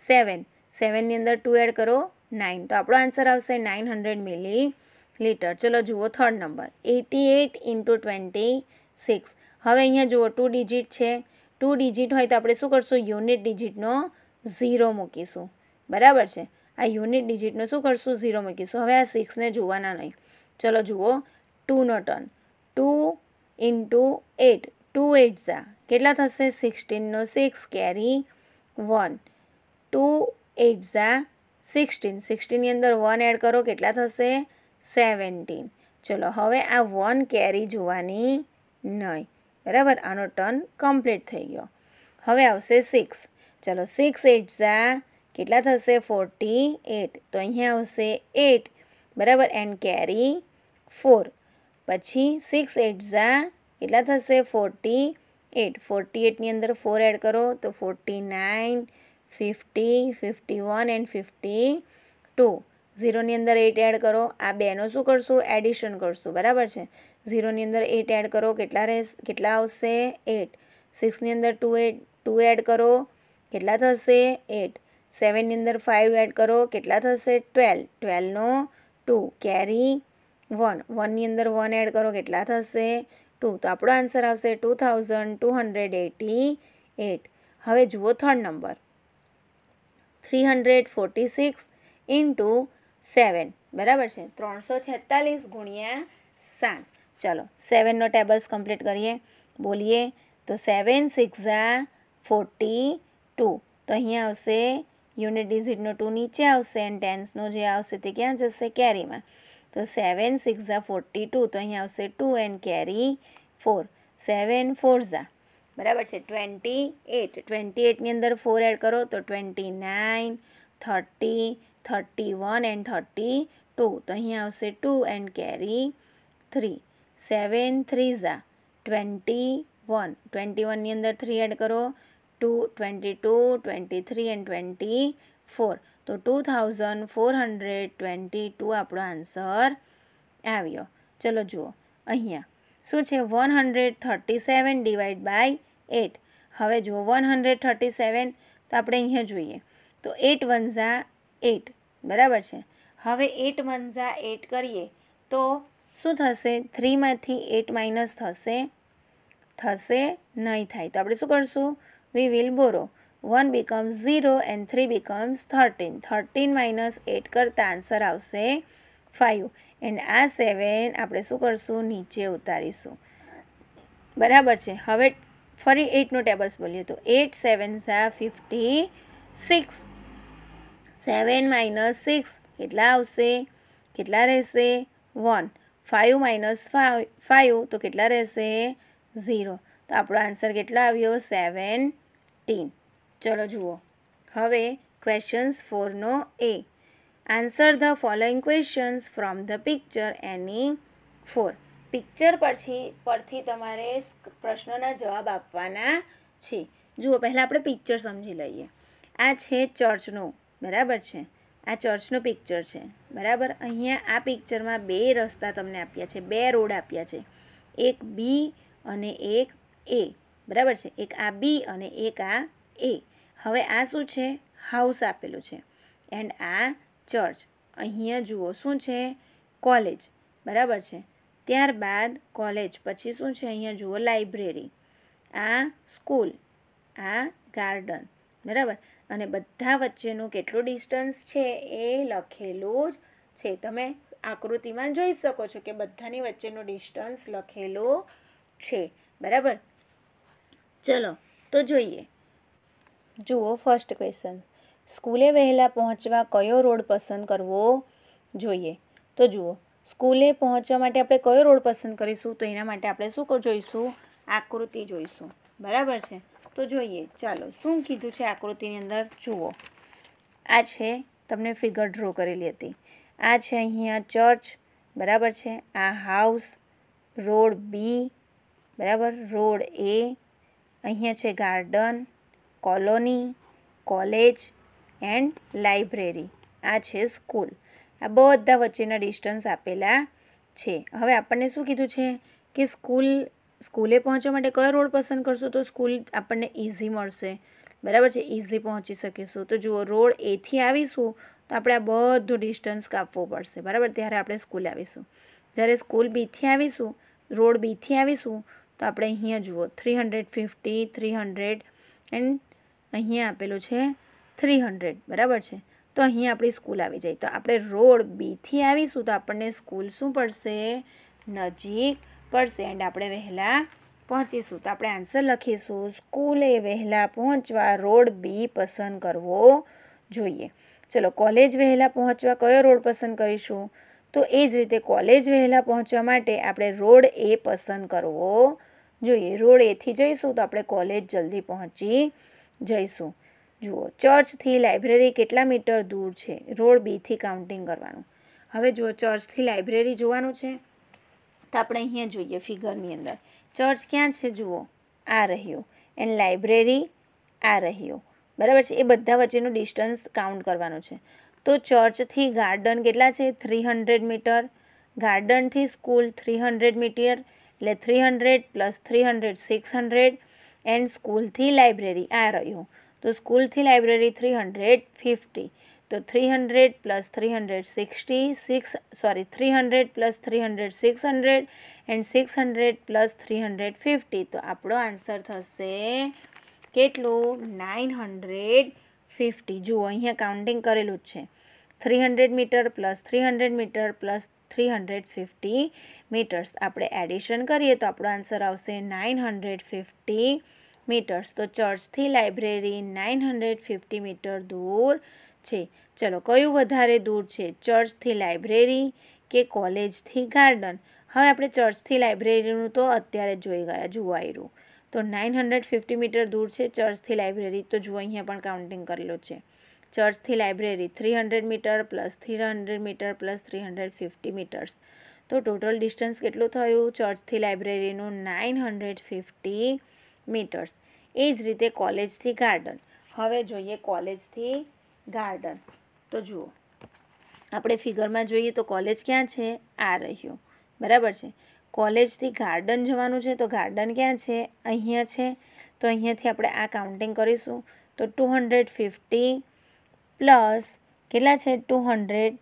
સેવન સેવનની અંદર ટુ એડ કરો નાઇન તો આપણો આન્સર આવશે નાઇન હંડ્રેડ મિલી લીટર ચલો જુઓ third number eighty eight into twenty six હવે અહીંયા જુઓ ટુ ડિજિટ છે ટુ ડિજિટ હોય તો આપણે શું કરશું યુનિટ ડિજિટનો ઝીરો મૂકીશું બરાબર છે આ યુનિટ ડિજિટનો શું કરશું ઝીરો મૂકીશું હવે આ સિક્સને જોવાના નહીં ચલો જુઓ ટુનો ટર્ન ટુ ઇન્ટુ એટ 28 ઝ કેટલા થશે 16 નો 6 કેરી 1 28 ઝ 16 16 ની અંદર 1 એડ કરો કેટલા થશે 17 ચલો હવે આ 1 કેરી જોવાની નઈ બરાબર આનો ટર્ન કમ્પ્લીટ થઈ ગયો હવે આવશે 6 ચલો 68 ઝ કેટલા થશે 48 તો અહીંયા આવશે 8 બરાબર એન્ડ કેરી 4 પછી 68 ઝ કેટલા થશે ફોર્ટી એટ ફોર્ટી એટની અંદર ફોર એડ કરો તો forty nine fifty fifty one and fifty two ઝીરોની અંદર એટ એડ કરો આ બેનો શું કરશું એડિશન કરશું બરાબર છે ઝીરોની અંદર એટ એડ કરો કેટલા રહેશ કેટલા આવશે એટ સિક્સની અંદર ટુ એટ ટુ એડ કરો કેટલા થશે એટ સેવનની અંદર ફાઇવ એડ કરો કેટલા થશે ટ્વેલ્વ ટ્વેલ્વનો ટુ કેરી વન વનની અંદર વન એડ કરો કેટલા થશે ટુ તો આપણો આન્સર આવશે two thousand two hundred eighty eight હવે જુઓ third number three hundred forty six into seven બરાબર છે ત્રણસો છેતાલીસ ગુણ્યા સાત ચલો સેવનનો ટેબલ્સ કમ્પ્લીટ કરીએ બોલીએ તો સેવન સિક્સ ફોર્ટી ટુ તો અહીંયા આવશે યુનિટ ડિઝિટનો ટુ નીચે આવશે એન્ડ ટેન્સનો જે આવશે તે ક્યાં જશે કેરીમાં तो सैवन सिक्स ज़ा फोर्टी टू तो अँ आ two and carry four seven four ज़ा बराबर से ट्वेंटी एट ट्वेंटी एटनी अंदर फोर एड करो तो twenty nine thirty thirty one and thirty two तो अँ आ two and carry three seven three ज़ा ट्वेंटी वन ट्वेंटी वन अंदर थ्री एड करो two twenty two twenty three and twenty four તો two thousand four hundred twenty two આપણો answer આવ્યો ચલો જુઓ અહીંયા શું છે one hundred thirty seven divide by eight હવે જુઓ વન હંડ્રેડ થર્ટી સેવન તો આપણે અહીંયા જોઈએ તો એટ વનઝા એટ બરાબર છે હવે એટ વનઝા એટ કરીએ તો શું થશે થ્રીમાંથી એટ માઇનસ થશે થશે નહીં થાય તો આપણે શું કરશું we will borrow one becomes zero and three becomes thirteen thirteen minus eight કરતાં આન્સર આવશે ફાઇવ એન્ડ આ સેવેન આપણે શું કરીશું નીચે ઉતારીશું બરાબર છે હવે ફરી એટનું ટેબલ્સ બોલીએ તો એટ સેવન ઝા fifty six seven minus six કેટલા આવશે કેટલા રહેશે વન ફાઇવ માઇનસ ફાઇવ તો કેટલા રહેશે ઝીરો તો આપણો આન્સર કેટલો આવ્યો સેવનટીન ચલો જુઓ હવે ક્વેશ્ચન્સ ફોરનો A answer the following questions from the picture any four picture પરથી પરથી તમારે પ્રશ્નોના જવાબ આપવાના છે જુઓ પહેલાં આપણે પિક્ચર સમજી લઈએ આ છે ચર્ચનો બરાબર છે આ ચર્ચનું પિક્ચર છે બરાબર અહીંયા આ પિક્ચરમાં બે રસ્તા તમને આપ્યા છે બે રોડ આપ્યા છે એક બી અને એક એ બરાબર છે એક આ બી અને એક આ એ હવે આ શું છે હાઉસ આપેલું છે એન્ડ આ ચર્ચ અહીંયા જુઓ શું છે કોલેજ બરાબર છે ત્યારબાદ કોલેજ પછી શું છે અહીંયા જુઓ લાઇબ્રેરી આ સ્કૂલ આ ગાર્ડન બરાબર અને બધા વચ્ચેનું કેટલું ડિસ્ટન્સ છે એ લખેલું જ છે તમે આકૃતિમાં જોઈ શકો છો કે બધાની વચ્ચેનું ડિસ્ટન્સ લખેલું છે બરાબર ચલો તો જોઈએ જુઓ ફર્સ્ટ ક્વેશ્ચન સ્કૂલે વહેલા પહોંચવા કયો રોડ પસંદ કરવો જોઈએ તો જુઓ સ્કૂલે પહોંચવા માટે આપણે કયો રોડ પસંદ કરીશું તો એના માટે આપણે શું જોઈશું આકૃતિ જોઈશું બરાબર છે તો જોઈએ ચાલો શું કીધું છે આકૃતિની અંદર જુઓ આ છે તમને ફિગર ડ્રો કરેલી હતી આ છે અહીંયા ચર્ચ બરાબર છે આ હાઉસ રોડ બી બરાબર રોડ એ અહીંયા છે garden colony college and library આ છે સ્કૂલ આ બધા વચ્ચેના ડિસ્ટન્સ આપેલા છે હવે આપણને શું કીધું છે કે સ્કૂલ સ્કૂલે પહોંચવા માટે કયો રોડ પસંદ કરશો તો સ્કૂલ આપણને ઇઝી મળશે બરાબર છે ઇઝી પહોંચી શકીશું તો જુઓ રોડ એથી આવીશું તો આપણે આ બધું ડિસ્ટન્સ કાપવું પડશે બરાબર ત્યારે આપણે સ્કૂલ આવીશું જ્યારે સ્કૂલ બીથી આવીશું રોડ બીથી આવીશું તો આપણે અહીંયા જુઓ three hundred fifty three hundred and અહીંયા આપેલું છે થ્રી હંડ્રેડ બરાબર છે તો અહીં આપણી સ્કૂલ આવી જાય તો આપણે રોડ બીથી આવીશું તો આપણને સ્કૂલ શું પડશે નજીક પડશે એન્ડ આપણે વહેલા પહોંચીશું તો આપણે આન્સર લખીશું સ્કૂલે વહેલા પહોંચવા રોડ બી પસંદ કરવો જોઈએ ચલો કોલેજ વહેલા પહોંચવા કયો રોડ પસંદ કરીશું તો એ જ રીતે કોલેજ વહેલા પહોંચવા માટે આપણે રોડ એ પસંદ કરવો જોઈએ રોડ એથી જઈશું તો આપણે કોલેજ જલ્દી પહોંચી જઈશું જુઓ ચર્ચથી લાઇબ્રેરી કેટલા મીટર દૂર છે રોડ બીથી કાઉન્ટિંગ કરવાનું હવે જુઓ ચર્ચથી લાઇબ્રેરી જોવાનું છે તો આપણે અહીંયા જોઈએ ફિગરની અંદર ચર્ચ ક્યાં છે જુઓ આ રહ્યું એન્ડ લાઇબ્રેરી આ રહ્યું બરાબર છે એ બધા વચ્ચેનું ડિસ્ટન્સ કાઉન્ટ કરવાનું છે તો ચર્ચથી ગાર્ડન કેટલા છે થ્રી હંડ્રેડ મીટર ગાર્ડનથી સ્કૂલ થ્રી હંડ્રેડ મીટર એટલે three hundred plus three hundred six hundred and સ્કૂલથી લાઇબ્રેરી આ રહ્યું તો સ્કૂલથી લાઇબ્રેરી થ્રી હંડ્રેડ ફિફ્ટી તો three hundred plus three hundred sixty six sorry three hundred plus three hundred six hundred and six hundred plus three hundred fifty તો આપણો answer થશે કેટલું નાઇન હંડ્રેડ ફિફ્ટી જુઓ અહીંયા કાઉન્ટિંગ કરેલું જ છે three hundred metre plus three hundred metre plus three hundred fifty metres આપણે એડિશન કરીએ તો આપણો આન્સર આવશે નાઇન હંડ્રેડ ફિફ્ટી મીટર્સ તો ચર્ચથી library nine hundred fifty metre દૂર છે ચલો કયું વધારે દૂર છે ચર્ચથી લાઇબ્રેરી કે કોલેજથી ગાર્ડન હવે આપણે ચર્ચથી લાઇબ્રેરીનું તો અત્યારે જોઈ ગયા જુવાયરું તો નાઇન હંડ્રેડ ફિફ્ટી મીટર દૂર છે ચર્ચથી લાઇબ્રેરી તો જુઓ અહીંયા પણ કાઉન્ટિંગ કરેલો છે ચર્ચથી library three hundred metre plus three hundred metre plus three hundred fifty metres તો ટોટલ ડિસ્ટન્સ કેટલું થયું ચર્ચથી લાઇબ્રેરીનું નાઇન હંડ્રેડ ફિફ્ટી મીટર્સ એ જ રીતે કોલેજથી ગાર્ડન હવે જોઈએ કોલેજથી ગાર્ડન તો જુઓ આપણે ફિગરમાં જોઈએ તો કોલેજ ક્યાં છે આ રહ્યું બરાબર છે કોલેજથી ગાર્ડન જવાનું છે તો ગાર્ડન ક્યાં છે અહીંયા છે તો અહીંયાથી આપણે આ કાઉન્ટિંગ કરીશું તો ટુ હંડ્રેડ ફિફ્ટી પ્લસ કેટલા છે two hundred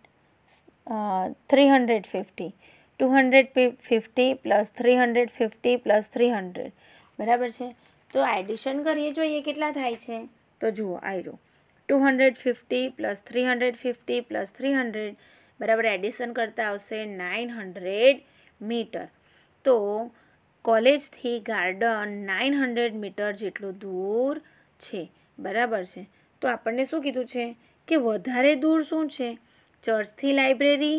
three hundred fifty two hundred fifty plus three hundred fifty plus three hundred બરાબર છે તો એડિશન કરીએ જોઈએ કેટલા થાય છે તો જુઓ આયરો two hundred fifty plus three hundred fifty plus three hundred બરાબર એડિશન કરતાં આવશે નાઇન હંડ્રેડ મીટર તો કોલેજથી ગાર્ડન નાઇન હંડ્રેડ મીટર જેટલું દૂર છે બરાબર છે તો આપણને શું કીધું છે કે વધારે દૂર શું છે ચર્ચથી લાઇબ્રેરી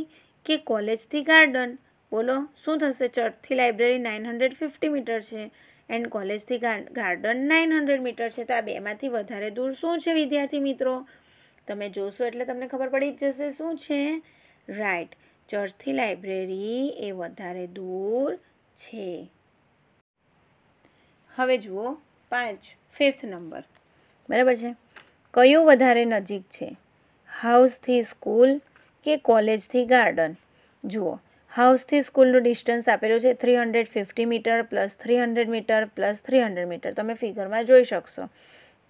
કે કોલેજથી ગાર્ડન બોલો શું થશે ચર્ચથી library nine hundred fifty metre છે એન્ડ કોલેજથી ગાર્ડન નાઇન હંડ્રેડ મીટર છે તો આ બેમાંથી વધારે દૂર શું છે વિદ્યાર્થી મિત્રો તમે જોશો એટલે તમને ખબર પડી જ જશે શું છે રાઈટ ચર્ચથી લાઇબ્રેરી એ વધારે દૂર છે હવે જુઓ પાંચ ફિફ્થ નંબર બરાબર છે કયું વધારે નજીક છે હાઉસથી સ્કૂલ કે કોલેજથી ગાર્ડન જુઓ હાઉસથી સ્કૂલનું ડિસ્ટન્સ આપેલું છે three hundred fifty metre plus three hundred metre plus three hundred metre તમે ફિગરમાં જોઈ શકશો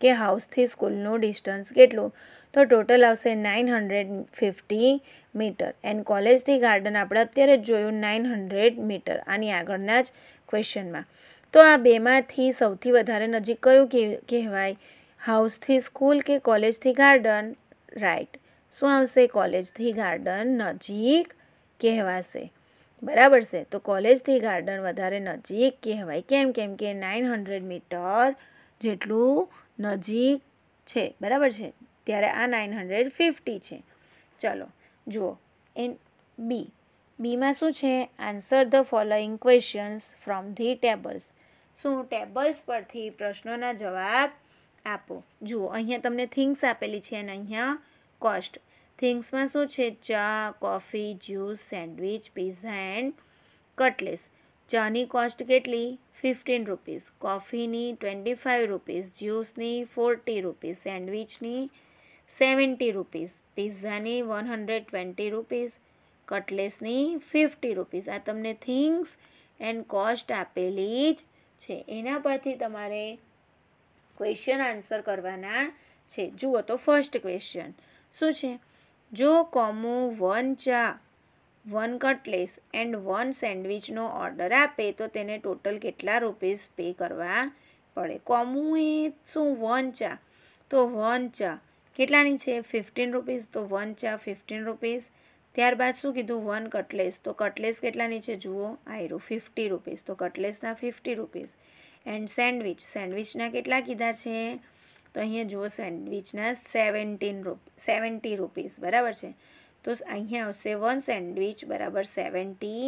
કે હાઉસથી સ્કૂલનું ડિસ્ટન્સ કેટલું તો ટોટલ આવશે nine hundred fifty metre and કોલેજથી ગાર્ડન આપણે અત્યારે જ જોયું નાઇન હંડ્રેડ મીટર આની આગળના જ ક્વેશ્ચનમાં તો આ બેમાંથી સૌથી વધારે નજીક કયું કહેવાય હાઉસથી સ્કૂલ કે કોલેજથી ગાર્ડન રાઈટ શું આવશે કોલેજથી ગાર્ડન નજીક કહેવાશે બરાબર છે તો કોલેજથી ગાર્ડન વધારે નજીક કહેવાય કેમ કેમ કે નાઇન હંડ્રેડ મીટર જેટલું નજીક છે બરાબર છે ત્યારે આ નાઇન હંડ્રેડ ફિફ્ટી છે ચલો જુઓ એન બી બીમાં શું છે answer the following questions from the tables શું ટેબલ્સ પરથી પ્રશ્નોના જવાબ આપો જુઓ અહીંયા તમને થિંગ્સ આપેલી છે અને અહીંયા કોસ્ટ થિંગ્સમાં શું છે ચા coffee juice sandwich pizza and cutlets ચાની કોસ્ટ કેટલી ફિફ્ટીન રૂપીસ કોફીની ટ્વેન્ટી ફાઇવ રૂપીઝ જ્યુસની ફોર્ટી રૂપીસ સેન્ડવિચની સેવન્ટી રૂપીસ પીઝાની વન હંડ્રેડ ટ્વેન્ટી રૂપીસ કટલેસની ફિફ્ટી રૂપીસ આ તમને થિંગ્સ એન્ડ કોસ્ટ આપેલી જ છે એના પરથી તમારે ક્વેશ્ચન આન્સર કરવાના છે જુઓ તો ફર્સ્ટ ક્વેશ્ચન શું છે જો કોમુ વન ચા વન કટલેસ એન્ડ વન સેન્ડવિચનો ઓર્ડર આપે તો તેને ટોટલ કેટલા રૂપીસ પે કરવા પડે એ શું વન ચા તો વન ચા કેટલાની છે ફિફ્ટીન રૂપીસ તો વન ચા ફિફ્ટીન રૂપીસ ત્યારબાદ શું કીધું વન કટલેસ તો કટલેસ કેટલાની છે જુઓ આયરો ફિફ્ટી રૂપીસ તો કટલેસના ફિફ્ટી રૂપીસ એન્ડ સેન્ડવિચ સેન્ડવિચના કેટલા કીધા છે તો અહીંયા જુઓ સેન્ડવિચના સેવન્ટીન રૂપ સેવન્ટી રૂપીસ બરાબર છે તો અહીંયા આવશે વન સેન્ડવિચ બરાબર સેવન્ટી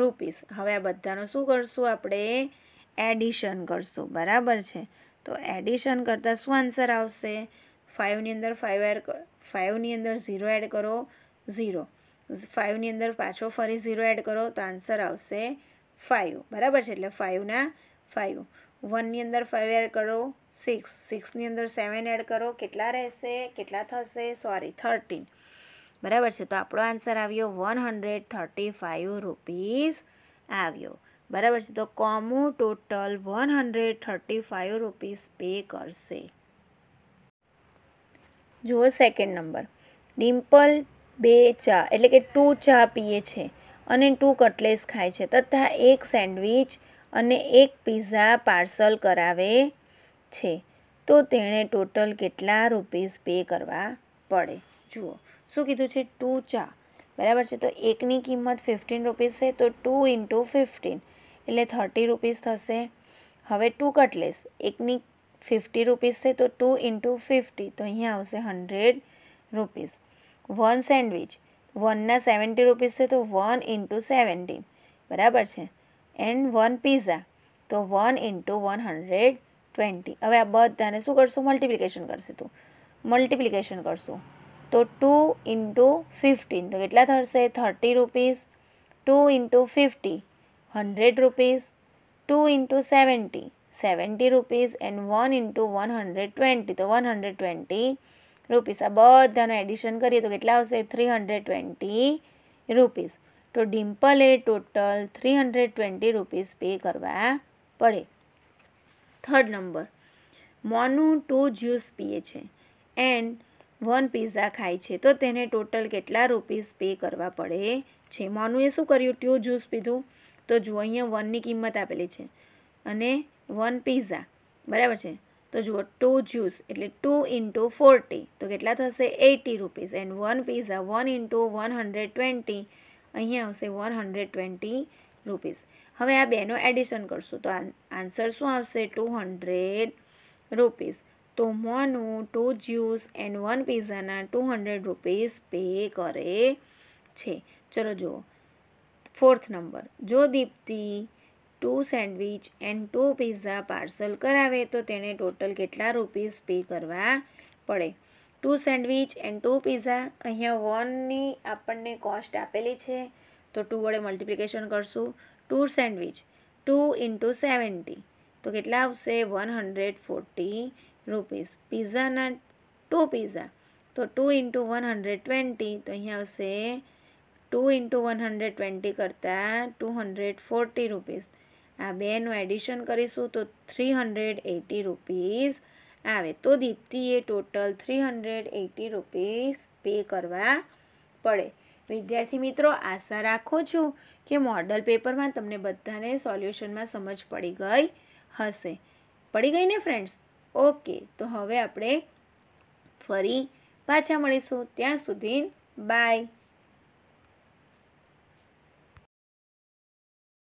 રૂપીસ હવે આ બધાનું શું કરશું આપણે એડિશન કરશું બરાબર છે તો એડિશન કરતાં શું આન્સર આવશે ફાઇવની અંદર ફાઇવ એડ ફાઇવની અંદર ઝીરો એડ કરો ઝીરો ફાઇવની અંદર પાછો ફરી ઝીરો એડ કરો તો આન્સર આવશે ફાઇવ બરાબર છે એટલે ફાઇવના ફાઇવ વનની અંદર ફાઇવ એડ કરો સિક્સ સિક્સની અંદર સેવન એડ કરો કેટલા રહેશે કેટલા થશે સોરી થર્ટીન બરાબર છે તો આપણો આન્સર આવ્યો one hundred thirty five rupees આવ્યો બરાબર છે તો કોમો total one hundred thirty five rupees pay કરશે જુઓ સેકન્ડ નંબર ડિમ્પલ બે ચા એટલે કે ટુ ચા પીએ છે અને ટુ કટલેસ ખાય છે તથા એક સેન્ડવિચ અને એક પીઝા પાર્સલ કરાવે છે તો તેણે ટોટલ કેટલા રૂપીઝ પે કરવા પડે જુઓ શું કીધું છે ટુ ચા બરાબર છે તો એકની કિંમત ફિફ્ટીન રૂપીઝ છે તો ટુ ઇન્ટુ ફિફ્ટીન એટલે થર્ટી રૂપીસ થશે હવે ટુ કટલેસ એકની ફિફ્ટી રૂપીસ છે તો ટુ ઇન્ટુ ફિફ્ટી તો અહીંયા આવશે હન્ડ્રેડ રૂપીસ વન સેન્ડવિચ વનના સેવન્ટી રૂપીઝ છે તો વન ઇન્ટુ સેવન્ટીન બરાબર છે એન્ડ વન પીઝા તો one into one hundred twenty હવે આ બધાને શું કરશું મલ્ટિપ્લિકેશન કરશું તું મલ્ટિપ્લિકેશન કરશું તો ટુ ઇન્ટુ ફિફ્ટીન તો કેટલા થશે thirty rupees two into fifty hundred rupees two into seventy seventy rupees and one into one hundred twenty તો વન હંડ્રેડ ટ્વેન્ટી રૂપીસ આ બધાનું એડિશન કરીએ તો કેટલા આવશે થ્રી હંડ્રેડ ટ્વેન્ટી રૂપીસ તો ડિમ્પલે total three hundred twenty rupees pay કરવા પડે થર્ડ નંબર મોનું ટુ જ્યુસ પીએ છે એન્ડ વન પીઝા ખાય છે તો તેને ટોટલ કેટલા રૂપીસ પે કરવા પડે છે મોનુએ શું કર્યું ટુ જ્યુસ પીધું તો જુઓ અહીંયા વનની કિંમત આપેલી છે અને વન પીઝા બરાબર છે તો જુઓ ટુ જ્યુસ એટલે ટુ ઇન્ટુ ફોર્ટી તો કેટલા થશે eighty rupees and one pizza one into one hundred twenty અહીંયા આવશે વન હંડ્રેડ ટ્વેન્ટી રૂપીસ હવે આ બેનો એડિશન કરશું તો આન્સર શું આવશે ટુ હંડ્રેડ રૂપીસ તો મોનું ટુ જ્યુસ એન્ડ વન પીઝાના ટુ હંડ્રેડ રૂપીસ પે કરે છે ચલો જુઓ ફોર્થ નંબર જો Deepti two sandwich and two pizza parcel કરાવે તો તેણે ટોટલ કેટલા રૂપીસ પે કરવા પડે two sandwich and two pizza અહીંયા વનની આપણને કોસ્ટ આપેલી છે તો ટુ વડે મલ્ટિપ્લિકેશન કરશું two sandwich two into seventy તો કેટલા આવશે વન હંડ્રેડ ફોર્ટી રૂપીસ પીઝાના ટુ પીઝા તો two into one hundred twenty તો અહીંયા આવશે two into one hundred twenty કરતાં ટુ હંડ્રેડ ફોર્ટી રૂપીસ આ બેનું એડિશન કરીશું તો થ્રી હંડ્રેડ એટી રૂપીઝ આવે તો દીપ્તિએ total three hundred eighty rupees pay કરવા પડે વિદ્યાર્થી મિત્રો આશા રાખું છું કે મોડલ પેપરમાં તમને બધાને સોલ્યુશનમાં સમજ પડી ગઈ હશે પડી ગઈ ને ફ્રેન્ડ્સ ઓકે તો હવે આપણે ફરી પાછા મળીશું ત્યાં સુધી બાય